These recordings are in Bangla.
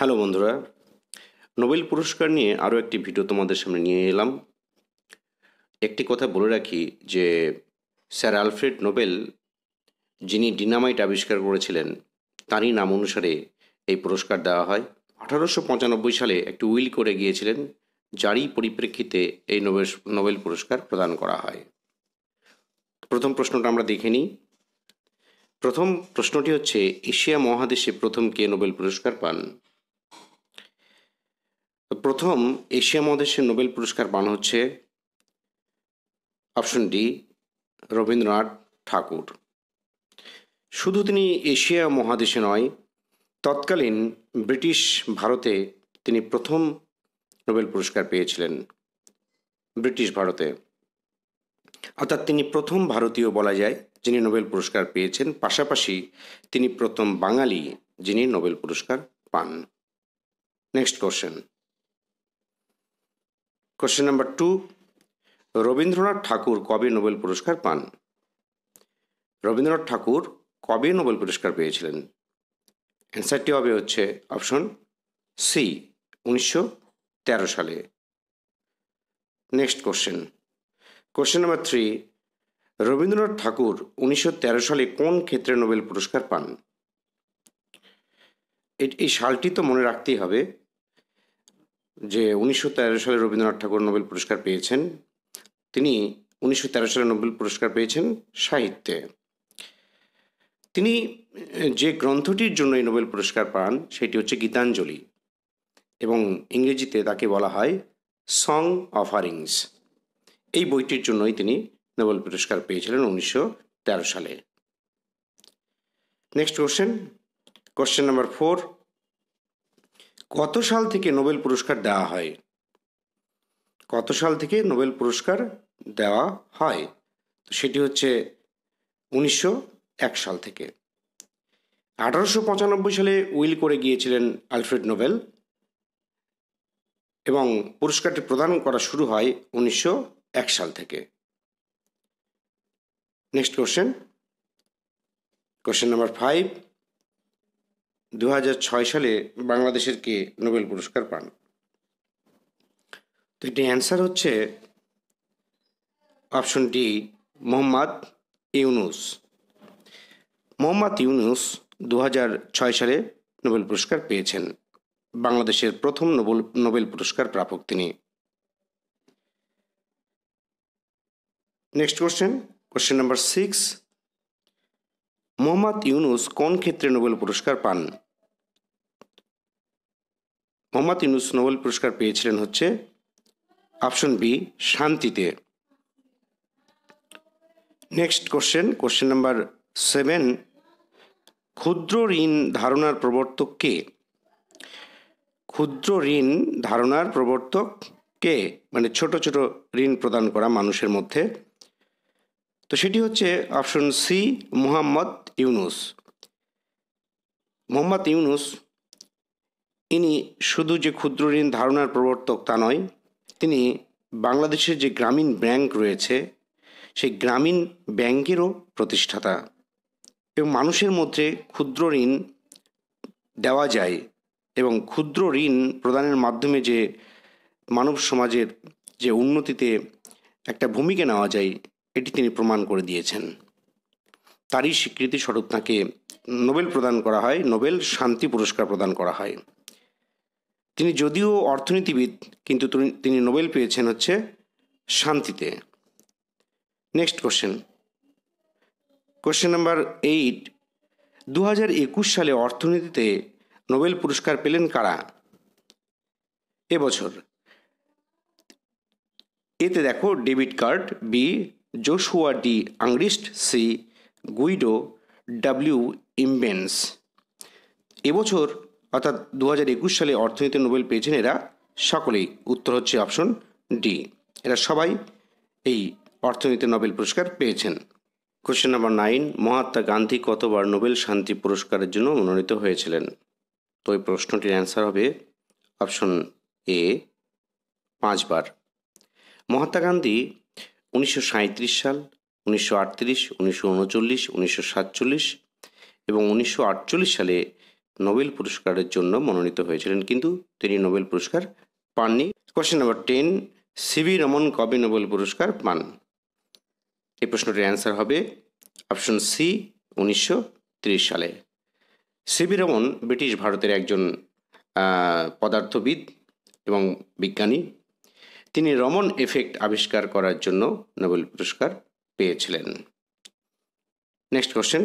হ্যালো বন্ধুরা নোবেল পুরস্কার নিয়ে আরও একটি ভিডিও তোমাদের সামনে নিয়ে এলাম একটি কথা বলে রাখি যে স্যার আলফ্রেড নোবেল যিনি ডিনামাইট আবিষ্কার করেছিলেন তারই নাম অনুসারে এই পুরস্কার দেওয়া হয় আঠারোশো পঁচানব্বই সালে একটি উইল করে গিয়েছিলেন যারই পরিপ্রেক্ষিতে এই নোবেল নোবেল পুরস্কার প্রদান করা হয় প্রথম প্রশ্নটা আমরা দেখে নিই প্রথম প্রশ্নটি হচ্ছে এশিয়া মহাদেশে প্রথম কে নোবেল পুরস্কার পান তো প্রথম এশিয়া মহাদেশের নোবেল পুরস্কার পান হচ্ছে অপশন ডি রবীন্দ্রনাথ ঠাকুর শুধু তিনি এশিয়া মহাদেশে নয় তৎকালীন ব্রিটিশ ভারতে তিনি প্রথম নোবেল পুরস্কার পেয়েছিলেন ব্রিটিশ ভারতে অর্থাৎ তিনি প্রথম ভারতীয় বলা যায় যিনি নোবেল পুরস্কার পেয়েছেন পাশাপাশি তিনি প্রথম বাঙালি যিনি নোবেল পুরস্কার পান next question question number two Rabindranath Tagore কবে নোবেল পুরস্কার পান রবীন্দ্রনাথ ঠাকুর কবে নোবেল পুরস্কার পেয়েছিলেন অ্যান্সারটি হবে হচ্ছে অপশন সি উনিশশো সালে next question question number three Rabindranath Tagore উনিশশো সালে কোন ক্ষেত্রে নোবেল পুরস্কার পান এই সালটি তো মনে রাখতেই হবে যে উনিশশো সালে রবীন্দ্রনাথ ঠাকুর নোবেল পুরস্কার পেয়েছেন তিনি উনিশশো সালে নোবেল পুরস্কার পেয়েছেন সাহিত্যে তিনি যে গ্রন্থটির জন্য এই নোবেল পুরস্কার পান সেটি হচ্ছে গীতাঞ্জলি এবং ইংরেজিতে তাকে বলা হয় সং অফারিংস এই বইটির জন্যই তিনি নোবেল পুরস্কার পেয়েছিলেন উনিশশো সালে next question question number four কত সাল থেকে নোবেল পুরস্কার দেওয়া হয় কত সাল থেকে নোবেল পুরস্কার দেওয়া হয় তো সেটি হচ্ছে উনিশশো এক সাল থেকে আঠারোশো পঁচানব্বই সালে উইল করে গিয়েছিলেন আলফ্রেড নোবেল এবং পুরস্কারটি প্রদান করা শুরু হয় উনিশশো এক সাল থেকে next question question number five দু সালে বাংলাদেশের কে নোবেল পুরস্কার পান তো এটি অ্যান্সার হচ্ছে অপশন ডি মোহাম্মদ ইউনুস মোহাম্মদ ইউনুস দু সালে নোবেল পুরস্কার পেয়েছেন বাংলাদেশের প্রথম নোবেল নোবেল পুরস্কার প্রাপক তিনি next question question number six Mohammad Yunus কোন ক্ষেত্রে নোবেল পুরস্কার পান মোহাম্মদ ইউনুস নোবেল পুরস্কার পেয়েছিলেন হচ্ছে অপশন বি শান্তিতে next question question number seven ক্ষুদ্র ঋণ ধারণার প্রবর্তক কে ক্ষুদ্র ঋণ ধারণার প্রবর্তক কে মানে ছোট ছোট ঋণ প্রদান করা মানুষের মধ্যে তো সেটি হচ্ছে অপশন সি মোহাম্মদ ইউনুস মোহাম্মদ ইউনুস ইনি শুধু যে ক্ষুদ্র ঋণ ধারণার প্রবর্তক তা নয় তিনি বাংলাদেশের যে গ্রামীণ ব্যাংক রয়েছে সেই গ্রামীণ ব্যাংকেরও প্রতিষ্ঠাতা এবং মানুষের মধ্যে ক্ষুদ্র ঋণ দেওয়া যায় এবং ক্ষুদ্র ঋণ প্রদানের মাধ্যমে যে মানব সমাজের যে উন্নতিতে একটা ভূমিকা নেওয়া যায় এটি তিনি প্রমাণ করে দিয়েছেন তারই স্বীকৃতি স্বরূপ তাঁকে নোবেল প্রদান করা হয় নোবেল শান্তি পুরস্কার প্রদান করা হয় তিনি যদিও অর্থনীতিবিদ কিন্তু তিনি নোবেল পেয়েছেন হচ্ছে শান্তিতে next question question number eight দু সালে অর্থনীতিতে নোবেল পুরস্কার পেলেন কারা এবছর এতে দেখো debit card B Joshua D Angrist C Guido W Imbens এবছর অর্থাৎ দু হাজার একুশ সালে অর্থনীতি নোবেল পেয়েছেন এরা সকলেই উত্তর হচ্ছে অপশন ডি এরা সবাই এই অর্থনীতি নোবেল পুরস্কার পেয়েছেন question number nine Mahatma Gandhi কতবার নোবেল শান্তি পুরস্কারের জন্য মনোনীত হয়েছিলেন তো এই প্রশ্নটির অ্যান্সার হবে অপশন এ পাঁচবার মহাত্মা গান্ধী উনিশশো সাল উনিশশো আটত্রিশ উনিশশো উনচল্লিশ উনিশশো সাতচল্লিশ এবং উনিশশো আটচল্লিশ সালে নোবেল পুরস্কারের জন্য মনোনীত হয়েছিলেন কিন্তু তিনি নোবেল পুরস্কার পাননি question number ten C V Raman কবে নোবেল পুরস্কার পান এই প্রশ্নটির অ্যান্সার হবে অপশন সি উনিশশো সালে সিভি রমন ব্রিটিশ ভারতের একজন পদার্থবিদ এবং বিজ্ঞানী তিনি রমন এফেক্ট আবিষ্কার করার জন্য নোবেল পুরস্কার পেয়েছিলেন next question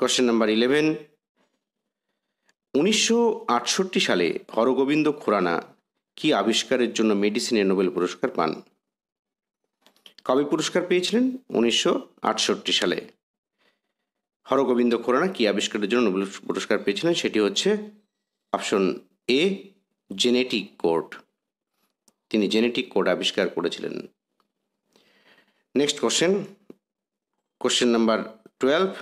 question number eleven উনিশশো সালে হরগোবিন্দ খুরানা কি আবিষ্কারের জন্য মেডিসিনে নোবেল পুরস্কার পান কবে পুরস্কার পেয়েছিলেন উনিশশো সালে হরগোবিন্দ খুরানা কি আবিষ্কারের জন্য নোবেল পুরস্কার পেয়েছিলেন সেটি হচ্ছে অপশন এ জেনেটিক কোড তিনি জেনেটিক কোড আবিষ্কার করেছিলেন next question question number twelve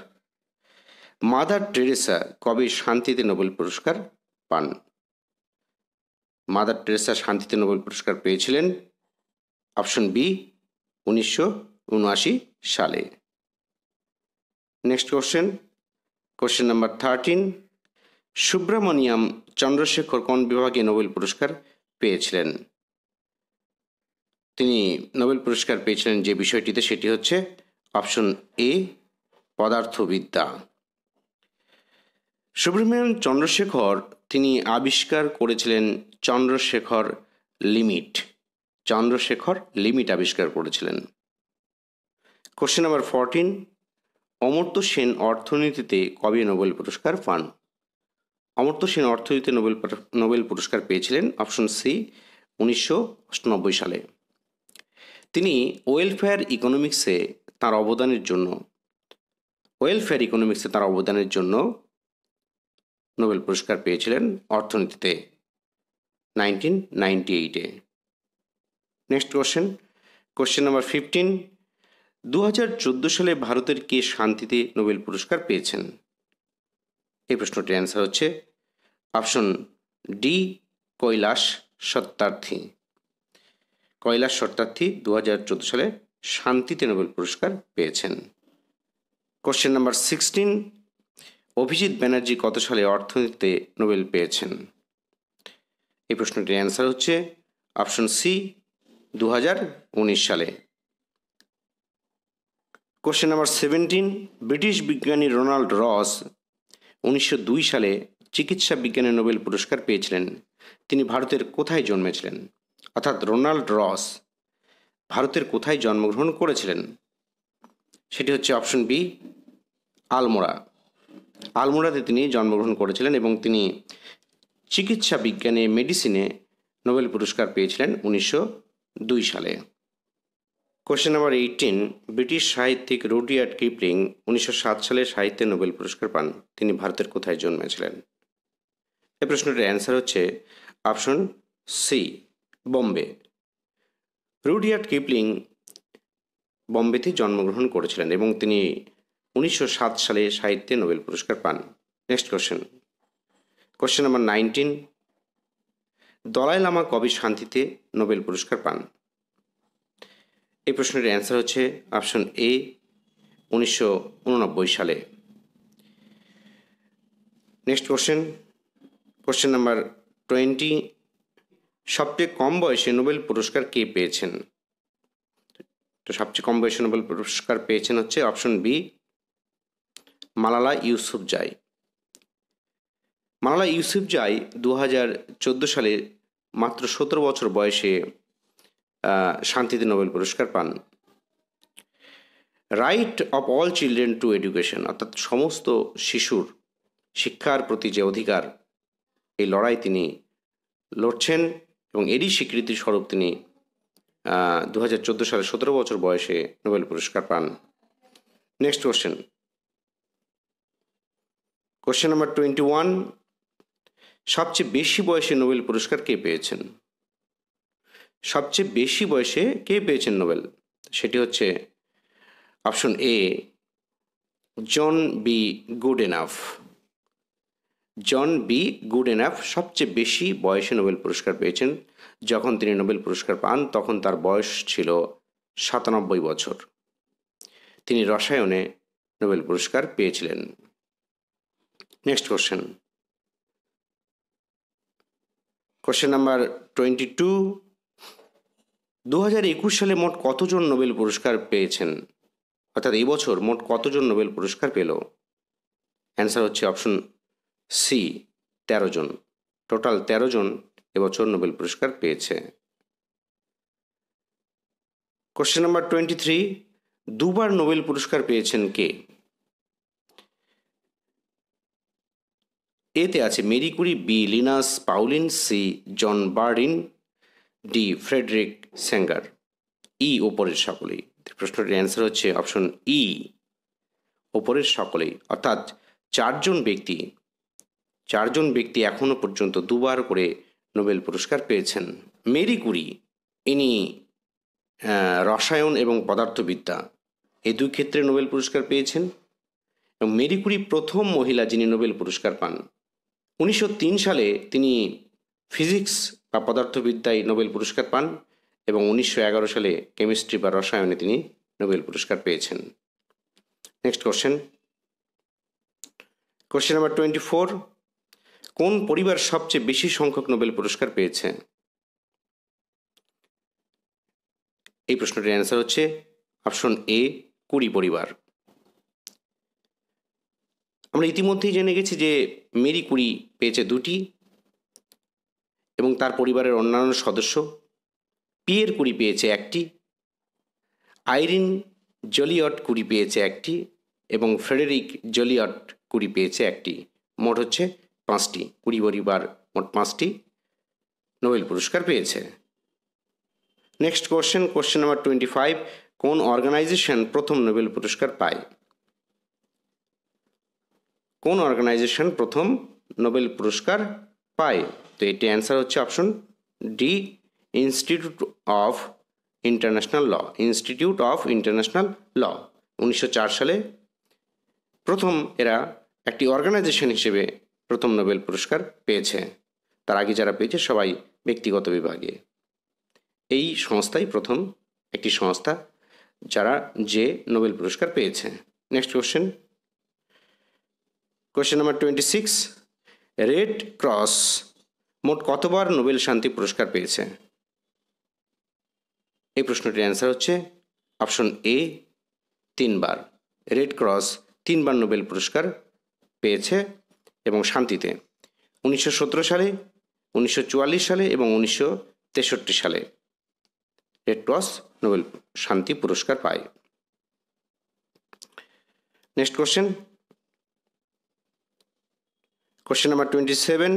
Mother Teresa কবে শান্তিতে নোবেল পুরস্কার পান মাদার টেরেসা শান্তিতে নোবেল পুরস্কার পেয়েছিলেন অপশন বি উনিশশো সালে next question question number thirteen Subramanian Chandrasekhar কোন বিভাগে নোবেল পুরস্কার পেয়েছিলেন তিনি নোবেল পুরস্কার পেয়েছিলেন যে বিষয়টিতে সেটি হচ্ছে অপশন এ পদার্থবিদ্যা সুব্রহ্মণ্যন চন্দ্রশেখর তিনি আবিষ্কার করেছিলেন চন্দ্রশেখর লিমিট চন্দ্রশেখর লিমিট আবিষ্কার করেছিলেন question number fourteen Amartya Sen অর্থনীতিতে কবে নোবেল পুরস্কার পান অমর্ত্য সেন অর্থনীতিতে নোবেল নোবেল পুরস্কার পেয়েছিলেন অপশন সি উনিশশো সালে তিনি ওয়েলফেয়ার ইকোনমিক্সে তার অবদানের জন্য ওয়েলফেয়ার ইকোনমিক্সে তার অবদানের জন্য নোবেল পুরস্কার পেয়েছিলেন অর্থনীতিতে নাইনটিন নাইনটি এইটে next question question number fifteen দু হাজার চোদ্দো সালে ভারতের কে শান্তিতে নোবেল পুরস্কার পেয়েছেন এই প্রশ্নটির অ্যান্সার হচ্ছে অপশন ডি কৈলাস সত্যার্থী কৈলাস সত্যার্থী দু সালে শান্তিতে নোবেল পুরস্কার পেয়েছেন question number sixteen Abhijit Banerjee কত সালে অর্থনীতিতে নোবেল পেয়েছেন এই প্রশ্নটির অ্যান্সার হচ্ছে অপশন সি দু সালে কোশ্চেন নাম্বার সেভেন্টিন ব্রিটিশ বিজ্ঞানী রোনাল্ড রস উনিশশো সালে চিকিৎসা বিজ্ঞানে নোবেল পুরস্কার পেয়েছিলেন তিনি ভারতের কোথায় জন্মেছিলেন অর্থাৎ রোনাল্ড রস ভারতের কোথায় জন্মগ্রহণ করেছিলেন সেটি হচ্ছে অপশন বি আলমোড়া আলমোড়াতে তিনি জন্মগ্রহণ করেছিলেন এবং তিনি চিকিৎসা বিজ্ঞানে মেডিসিনে নোবেল পুরস্কার পেয়েছিলেন উনিশশো দুই সালে কোয়েশ্চেন নাম্বার এইটিন ব্রিটিশ সাহিত্যিক রুডিয়ার্ড কিপলিং উনিশশো সাত সালে সাহিত্যে নোবেল পুরস্কার পান তিনি ভারতের কোথায় জন্মেছিলেন এ প্রশ্নটির অ্যান্সার হচ্ছে option C Bombay Rudyard Kipling বম্বেতে জন্মগ্রহণ করেছিলেন এবং তিনি উনিশশো সালে সাহিত্যে নোবেল পুরস্কার পান next question question number nineteen Dalai Lama কবি শান্তিতে নোবেল পুরস্কার পান এই প্রশ্নের অ্যান্সার হচ্ছে অপশন এ উনিশশো উননব্বই সালে next question question number twenty সবচেয়ে কম বয়সে নোবেল পুরস্কার কে পেয়েছেন তো সবচেয়ে কম বয়সে নোবেল পুরস্কার পেয়েছেন হচ্ছে অপশন বি মালালা ইউসুফ জাই মালালা ইউসুফ জাই দু হাজার চোদ্দো সালে মাত্র সতেরো বছর বয়সে শান্তিতে নোবেল পুরস্কার পান right of all children to education অর্থাৎ সমস্ত শিশুর শিক্ষার প্রতি যে অধিকার এই লড়াই তিনি লড়ছেন এবং এরই স্বীকৃতি স্বরূপ তিনি দু সালে সতেরো বছর বয়সে নোবেল পুরস্কার পান next question question number twenty one সবচেয়ে বেশি বয়সে নোবেল পুরস্কার কে পেয়েছেন সবচেয়ে বেশি বয়সে কে পেয়েছেন নোবেল সেটি হচ্ছে option A John B Goodenough John B Goodenough সবচেয়ে বেশি বয়সে নোবেল পুরস্কার পেয়েছেন যখন তিনি নোবেল পুরস্কার পান তখন তার বয়স ছিল সাতানব্বই বছর তিনি রসায়নে নোবেল পুরস্কার পেয়েছিলেন next question question number twenty two দু হাজার একুশ সালে মোট কতজন নোবেল পুরস্কার পেয়েছেন অর্থাৎ এই বছর মোট কতজন নোবেল পুরস্কার পেল অ্যান্সার হচ্ছে অপশন সি তেরো জন টোটাল তেরো জন এবছর নোবেল পুরস্কার পেয়েছে কোশ্চেন নাম্বার টোয়েন্টি থ্রি দুবার নোবেল পুরস্কার পেয়েছেন কে এতে আছে Marie Curie B Linus Pauling C John Bardeen D Frederick Sanger E ওপরের সকলেই প্রশ্নটির অ্যান্সার হচ্ছে অপশন ই ওপরের সকলেই অর্থাৎ চারজন ব্যক্তি চারজন ব্যক্তি এখনও পর্যন্ত দুবার করে নোবেল পুরস্কার পেয়েছেন মেরি কুরি ইনি রসায়ন এবং পদার্থবিদ্যা এ দুই ক্ষেত্রে নোবেল পুরস্কার পেয়েছেন এবং মেরি কুরি প্রথম মহিলা যিনি নোবেল পুরস্কার পান উনিশশো তিন সালে তিনি ফিজিক্স বা পদার্থবিদ্যায় নোবেল পুরস্কার পান এবং উনিশশো সালে কেমিস্ট্রি বা রসায়নে তিনি নোবেল পুরস্কার পেয়েছেন next question question number twenty four কোন পরিবার সবচেয়ে বেশি সংখ্যক নোবেল পুরস্কার পেয়েছে এই প্রশ্নটির অ্যান্সার হচ্ছে অপশন এ কুড়ি পরিবার আমরা ইতিমধ্যেই জেনে গেছি যে মেরি কুড়ি পেয়েছে দুটি এবং তার পরিবারের অন্যান্য সদস্য পিয়ের কুড়ি পেয়েছে একটি আইরিন জলিয়ট কুড়ি পেয়েছে একটি এবং ফ্রেডেরিক জলিয়ট কুড়ি পেয়েছে একটি মোট হচ্ছে পাঁচটি কুড়ি পরিবার মোট পাঁচটি নোবেল পুরস্কার পেয়েছে next question question number twenty five কোন অর্গানাইজেশন প্রথম নোবেল পুরস্কার পায় কোন অর্গানাইজেশন প্রথম নোবেল পুরস্কার পায় তো এটি অ্যান্সার হচ্ছে option D Institute of International Law Institute of International Law উনিশশো সালে প্রথম এরা একটি অর্গানাইজেশন হিসেবে প্রথম নোবেল পুরস্কার পেয়েছে তার আগে যারা পেয়েছে সবাই ব্যক্তিগত বিভাগে এই সংস্থাই প্রথম একটি সংস্থা যারা যে নোবেল পুরস্কার পেয়েছে next question question number twenty six Red Cross মোট কতবার নোবেল শান্তি পুরস্কার পেয়েছে এই প্রশ্নটির অ্যান্সার হচ্ছে অপশন এ তিনবার রেড ক্রস তিনবার নোবেল পুরস্কার পেয়েছে এবং শান্তিতে উনিশশো সালে উনিশশো সালে এবং উনিশশো সালে রেড ক্রস নোবেল শান্তি পুরস্কার পায় next question question number twenty seven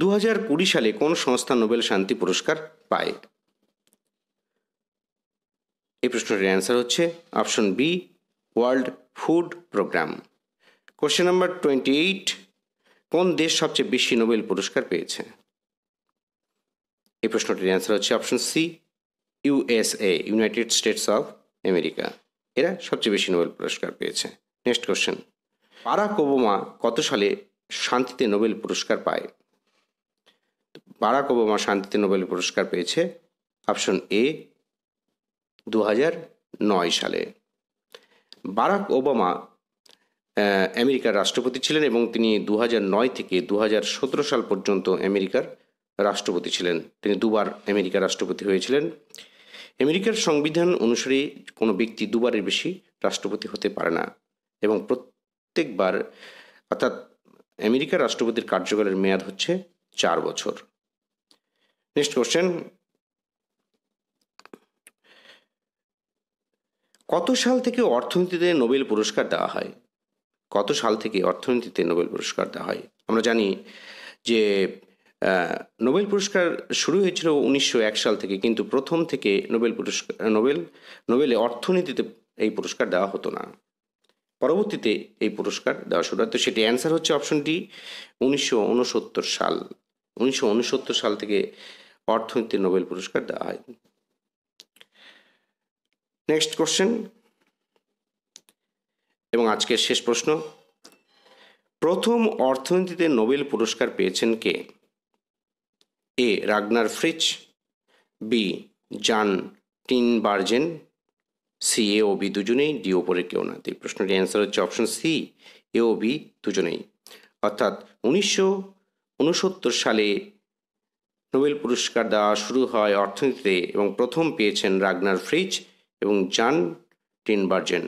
দু হাজার কুড়ি সালে কোন সংস্থা নোবেল শান্তি পুরস্কার পায় এই প্রশ্নটির অ্যান্সার হচ্ছে option B World Food Programme question number twenty eight কোন দেশ সবচেয়ে বেশি নোবেল পুরস্কার পেয়েছে এই প্রশ্নটির অ্যান্সার হচ্ছে option C USA United States of America এরা সবচেয়ে বেশি নোবেল পুরস্কার পেয়েছে নেক্সট কোশ্চেন বারাক ওবামা কত সালে শান্তিতে নোবেল পুরস্কার পায় বারাক ওবামা শান্তিতে নোবেল পুরস্কার পেয়েছে অপশন এ দু নয় সালে বারাক ওবামা আমেরিকার রাষ্ট্রপতি ছিলেন এবং তিনি দু নয় থেকে দু সাল পর্যন্ত আমেরিকার রাষ্ট্রপতি ছিলেন তিনি দুবার আমেরিকার রাষ্ট্রপতি হয়েছিলেন আমেরিকার সংবিধান অনুসারে কোনো ব্যক্তি দুবারের বেশি রাষ্ট্রপতি হতে পারে না এবং প্রত্যেকবার অর্থাৎ আমেরিকার রাষ্ট্রপতির কার্যকালের মেয়াদ হচ্ছে চার বছর নেক্সট কোশ্চেন কত সাল থেকে অর্থনীতিতে নোবেল পুরস্কার দেওয়া হয় কত সাল থেকে অর্থনীতিতে নোবেল পুরস্কার দেওয়া হয় আমরা জানি যে নোবেল পুরস্কার শুরু হয়েছিল উনিশশো এক সাল থেকে কিন্তু প্রথম থেকে নোবেল পুরস্কার নোবেল নোবেলে অর্থনীতিতে এই পুরস্কার দেওয়া হতো না পরবর্তীতে এই পুরস্কার দেওয়া শুরু হয় তো সেটি অ্যান্সার হচ্ছে অপশনটি উনিশশো সাল উনিশশো উনসত্তর সাল থেকে অর্থনীতির নোবেল পুরস্কার দেওয়া হয় নেক্সট কোশ্চেন এবং আজকের শেষ প্রশ্ন প্রথম অর্থনীতিতে নোবেল পুরস্কার পেয়েছেন কে A Ragnar Frisch B Jan Tinbergen C A ও বি দুজনেই ডি ওপরে কেউ না এই প্রশ্নটির অ্যান্সার হচ্ছে অপশন সি এ ও বি দুজনেই অর্থাৎ উনিশশো উনসত্তর সালে নোবেল পুরস্কার দেওয়া শুরু হয় অর্থনীতিতে এবং প্রথম পেয়েছেন রাগনার ফ্রিজ এবং জান টিনবার্জেন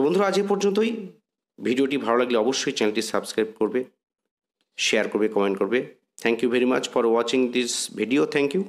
তো বন্ধুরা আজ এ পর্যন্তই ভিডিওটি ভালো লাগলে অবশ্যই চ্যানেলটি সাবস্ক্রাইব করবে শেয়ার করবে কমেন্ট করবে thank you very much for watching this video thank you